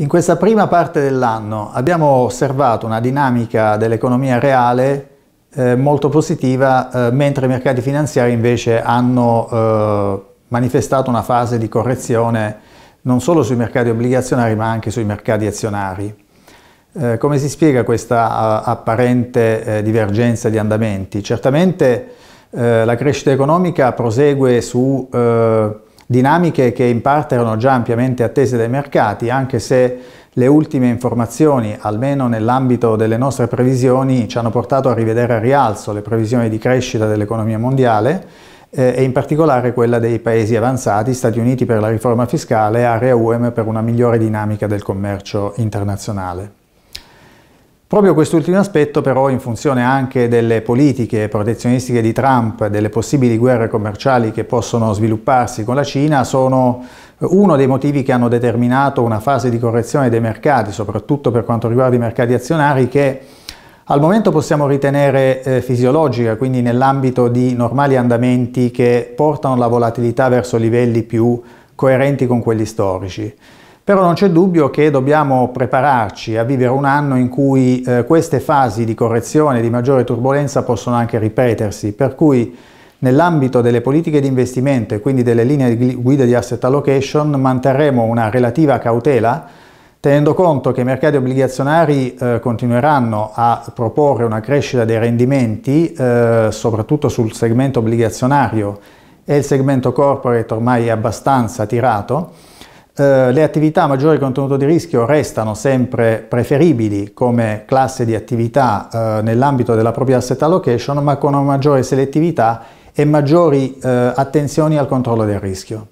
In questa prima parte dell'anno abbiamo osservato una dinamica dell'economia reale eh, molto positiva, eh, mentre i mercati finanziari invece hanno eh, manifestato una fase di correzione non solo sui mercati obbligazionari ma anche sui mercati azionari. Eh, come si spiega questa eh, apparente eh, divergenza di andamenti? Certamente la crescita economica prosegue su dinamiche che in parte erano già ampiamente attese dai mercati, anche se le ultime informazioni, almeno nell'ambito delle nostre previsioni, ci hanno portato a rivedere a rialzo le previsioni di crescita dell'economia mondiale eh, e in particolare quella dei paesi avanzati, Stati Uniti per la riforma fiscale, e area UEM per una migliore dinamica del commercio internazionale. Proprio quest'ultimo aspetto però in funzione anche delle politiche protezionistiche di Trump, delle possibili guerre commerciali che possono svilupparsi con la Cina, sono eh, uno dei motivi che hanno determinato una fase di correzione dei mercati, soprattutto per quanto riguarda i mercati azionari, che al momento possiamo ritenere eh, fisiologica, quindi nell'ambito di normali andamenti che portano la volatilità verso livelli più coerenti con quelli storici. Però non c'è dubbio che dobbiamo prepararci a vivere un anno in cui eh, queste fasi di correzione, di maggiore turbolenza possono anche ripetersi, per cui nell'ambito delle politiche di investimento e quindi delle linee di guida di asset allocation manterremo una relativa cautela tenendo conto che i mercati obbligazionari eh, continueranno a proporre una crescita dei rendimenti eh, soprattutto sul segmento obbligazionario e il segmento corporate ormai è abbastanza tirato eh, le attività a maggiore contenuto di rischio restano sempre preferibili come classe di attività eh, nell'ambito della propria asset allocation, ma con una maggiore selettività e maggiori eh, attenzioni al controllo del rischio.